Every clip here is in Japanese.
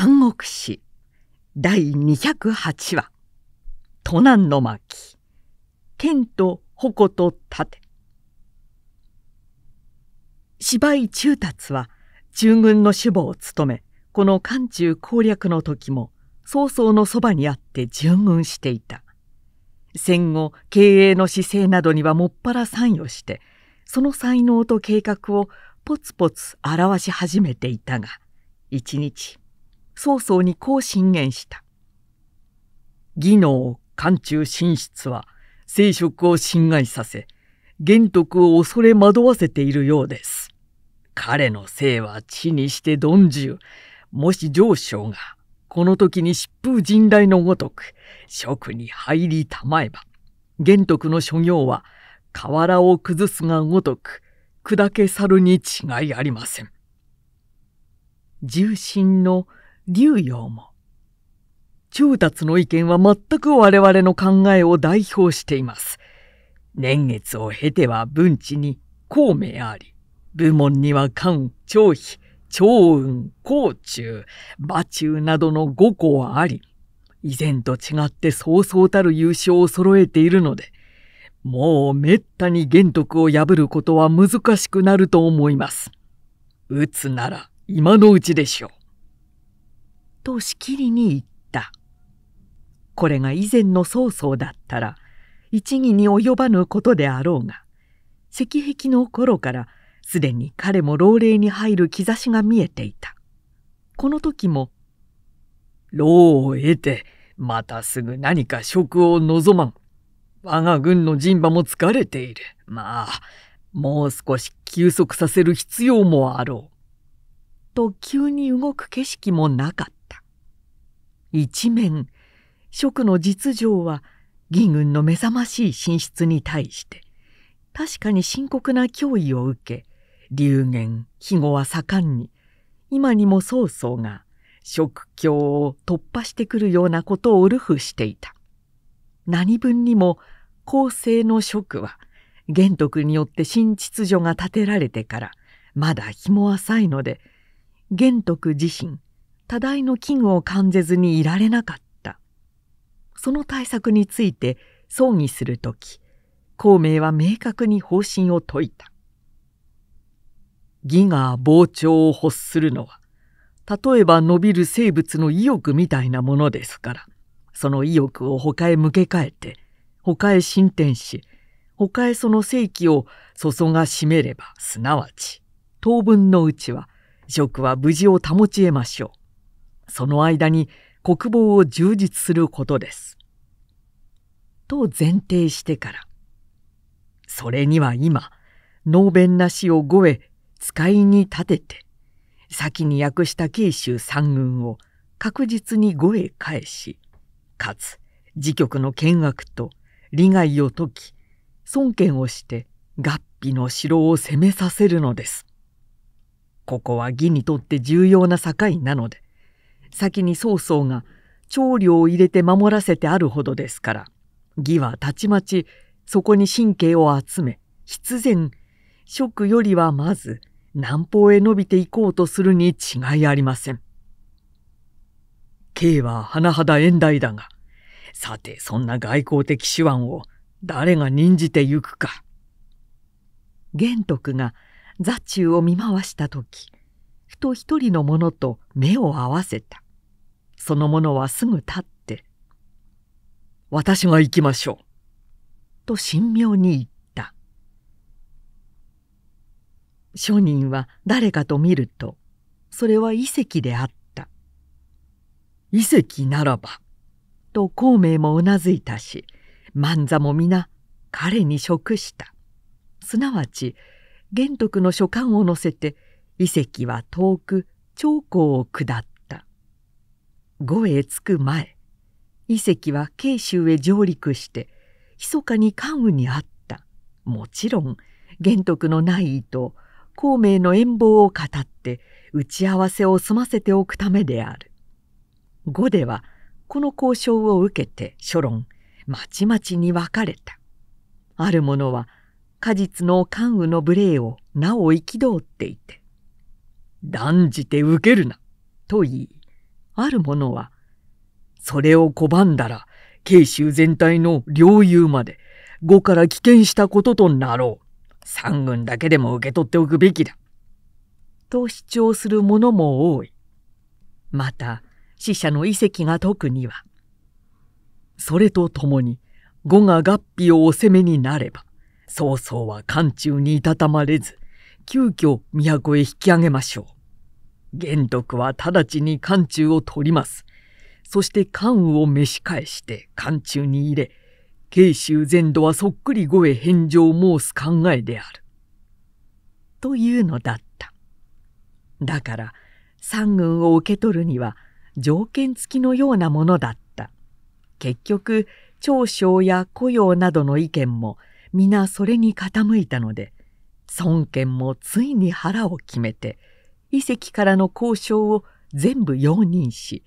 三国史第208話都南の巻剣と矛と盾芝居中達は従軍の守護を務めこの漢中攻略の時も曹操のそばにあって従軍していた戦後経営の姿勢などにはもっぱら参与してその才能と計画をポツポツ表し始めていたが一日曹操にこう進言した技能漢中進出は聖職を侵害させ玄徳を恐れ惑わせているようです彼の姓は地にして鈍重もし上昇がこの時に疾風陣雷のごとく職に入りたまえば玄徳の諸行は瓦を崩すがごとく砕け去るに違いありません。重心の竜陽も中達の意見は全く我々の考えを代表しています。年月を経ては文治に孔明あり、部門には官、張飛、長雲、甲中、馬中などの五個あり、以前と違ってそうそうたる優勝を揃えているので、もう滅多に玄徳を破ることは難しくなると思います。打つなら今のうちでしょう。としきりに言ったこれが以前の曹操だったら一義に及ばぬことであろうが石壁の頃からすでに彼も老齢に入る兆しが見えていたこの時も「老を得てまたすぐ何か職を望まん我が軍の陣馬も疲れているまあもう少し休息させる必要もあろう」と急に動く景色もなかった。一面職の実情は義軍の目覚ましい進出に対して確かに深刻な脅威を受け流言肥後は盛んに今にも曹操が職境を突破してくるようなことをルフしていた。何分にも後世の職は玄徳によって新秩序が建てられてからまだ日も浅いので玄徳自身多大の危惧を感じずにいられなかったその対策について葬儀する時孔明は明確に方針を説いた義が膨張を欲するのは例えば伸びる生物の意欲みたいなものですからその意欲を他へ向け替えて他へ進展し他へその正気を注がしめればすなわち当分のうちは食は無事を保ち得ましょう。その間に国防を充実することです。と前提してからそれには今能弁な死を護え使いに立てて先に訳した慶州三軍を確実に越え返しかつ自局の見学と利害を解き孫権をして合皮の城を攻めさせるのです。ここは義にとって重要な境なので先に曹操が長領を入れて守らせてあるほどですから義はたちまちそこに神経を集め必然職よりはまず南方へ伸びていこうとするに違いありません。K は甚だ遠大だがさてそんな外交的手腕を誰が任じてゆくか。玄徳が座中を見回した時と一人のものと目を合わせたそのものはすぐ立って「私が行きましょう」と神妙に言った庶人は誰かと見るとそれは遺跡であった「遺跡ならば」と孔明もうなずいたし万座も皆彼に食したすなわち玄徳の書簡を載せて「遺跡は遠く長江を下った呉へ着く前遺跡は慶州へ上陸して密かに関羽にあったもちろん玄徳の内意と孔明の遠望を語って打ち合わせを済ませておくためである呉ではこの交渉を受けて諸論まちまちに分かれたある者は果実の関羽の無礼をなお憤っていて断じて受けるな、と言い、ある者は、それを拒んだら、慶州全体の領有まで、呉から棄権したこととなろう。三軍だけでも受け取っておくべきだ。と主張する者も多い。また、死者の遺跡が特には。それとともに、呉が合皮をお責めになれば、曹操は漢中にいたたまれず、急遽都へ引き上げましょう。玄徳は直ちに漢中を取ります。そして関羽を召し返して漢中に入れ、慶州全土はそっくり後へ返上を申す考えである。というのだった。だから三軍を受け取るには条件付きのようなものだった。結局長将や雇用などの意見も皆それに傾いたので孫権もついに腹を決めて遺跡からの交渉を全部容認し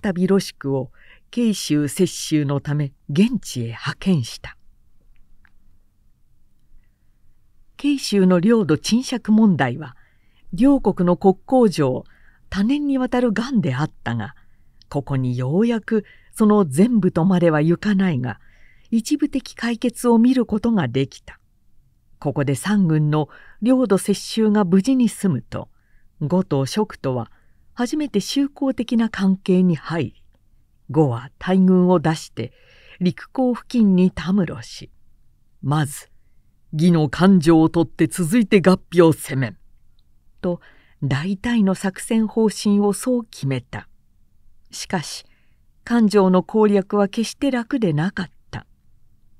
再び露宿を慶州雪州のため現地へ派遣した慶州の領土賃借問題は両国の国交上多年にわたる癌であったがここにようやくその全部とまでは行かないが一部的解決を見ることができた。ここで三軍の領土接収が無事に済むと五と蜀とは初めて宗教的な関係に入り五は大軍を出して陸港付近にたむろしまず義の感情を取って続いて合否を攻めんと大体の作戦方針をそう決めたしかし感情の攻略は決して楽でなかった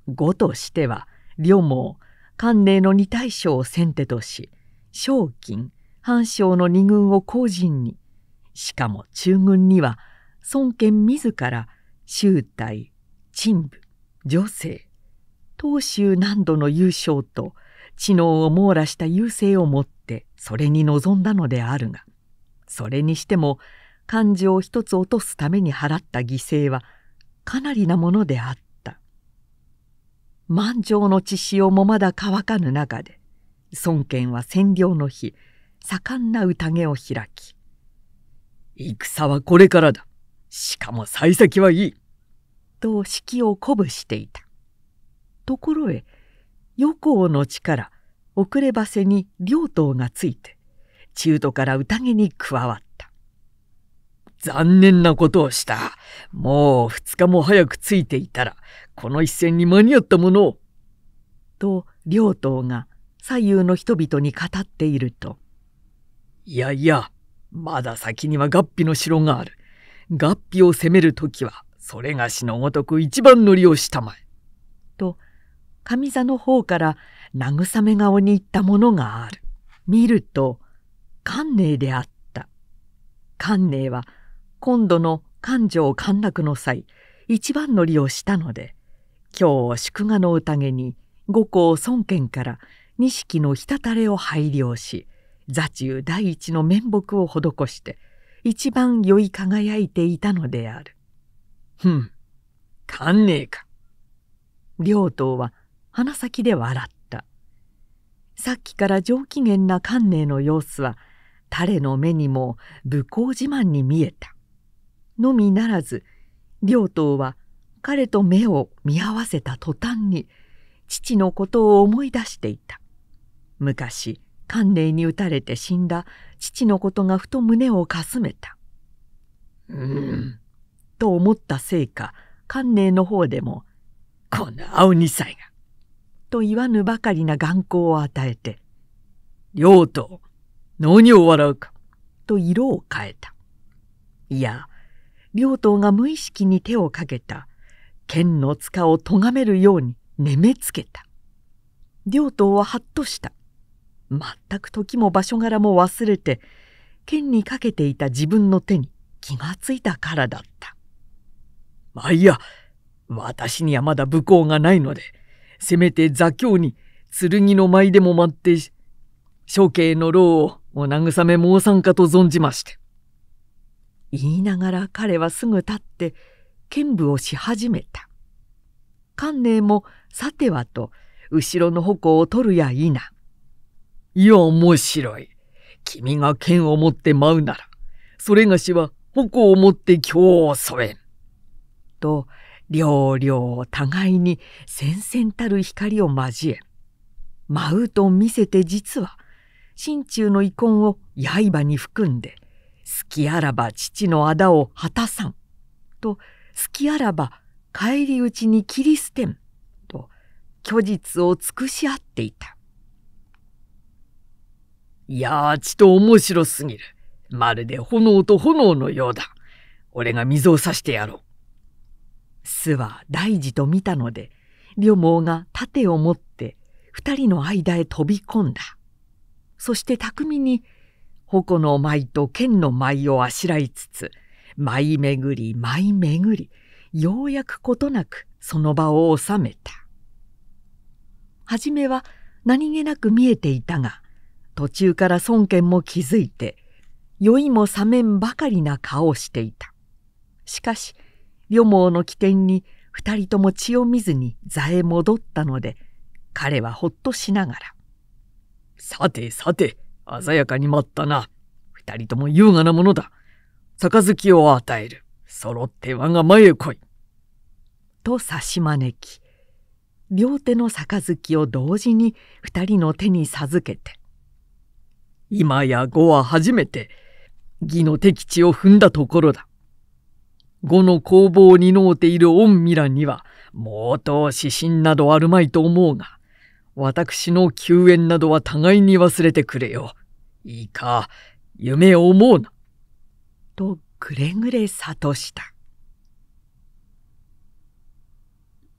呉としては両も関連の二大将を先手とし賞金藩将の二軍を後陣にしかも中軍には孫権自ら周隊陳部女性東州南土の優勝と知能を網羅した優勢をもってそれに臨んだのであるがそれにしても感情を一つ落とすために払った犠牲はかなりなものであった。満丈の血潮もまだ乾かぬ中で孫権は占領の日盛んな宴を開き「戦はこれからだしかも幸先はいい」と揮を鼓舞していたところへ与公の力遅ればせに両党がついて中途から宴に加わった残念なことをしたもう二日も早くついていたらこの一戦に間に合ったものを。と両党が左右の人々に語っていると。いやいや、まだ先には合皮の城がある。合皮を攻める時は、それがしのごとく一番乗りをしたまえ。と、上座の方から慰め顔に行ったものがある。見ると、観寧であった。観寧は、今度の勘定陥落の際、一番乗りをしたので、今日祝賀の宴に五校孫権から錦の滴れを拝領し座中第一の面目を施して一番酔い輝いていたのである。ふん、かんねえか。両党は鼻先で笑った。さっきから上機嫌な観念の様子は誰の目にも武功自慢に見えた。のみならず両党は彼と目を見合わせた途端に父のことを思い出していた昔観念に打たれて死んだ父のことがふと胸をかすめた。うん。と思ったせいか観念の方でも「この青二歳が」と言わぬばかりな眼光を与えて「両党何を笑うか」と色を変えた。いや両党が無意識に手をかけた剣の塚を咎めるようにねめつけた両党ははっとした全く時も場所柄も忘れて剣にかけていた自分の手に気がついたからだった「まあいや私にはまだ武功がないのでせめて座興に剣の舞でも舞って処刑の牢をお慰め申さんかと存じまして」言いながら彼はすぐ立って剣舞をし始めた。観寧もさてはと後ろの矛を取るや否。いや面白い。君が剣を持って舞うなら、それがしは矛を持って今日を添えん。と、両両互いに戦々たる光を交え、舞うと見せて実は、心中の遺恨を刃に含んで、好きあらば父の仇を果たさん、ときあらば帰り討ちに切り捨てん」と虚実を尽くし合っていた。いやあちと面白すぎる。まるで炎と炎のようだ。俺が水を差してやろう。巣は大事と見たので、旅毛が盾を持って二人の間へ飛び込んだ。そして巧みに矛の舞と剣の舞をあしらいつつ、舞い巡り舞い巡りようやくことなくその場を収めた初めは何気なく見えていたが途中から孫権も気づいて酔いも覚めんばかりな顔をしていたしかし余網の起点に二人とも血を見ずに座へ戻ったので彼はほっとしながら「さてさて鮮やかに待ったな二人とも優雅なものだ杯を与える。揃って我が前へ来い。と差し招き、両手の杯を同時に二人の手に授けて。今や五は初めて、義の敵地を踏んだところだ。五の工房に担うている御未来には、もうと指針などあるまいと思うが、私の救援などは互いに忘れてくれよ。いいか、夢を思うな。とくれぐれ諭した。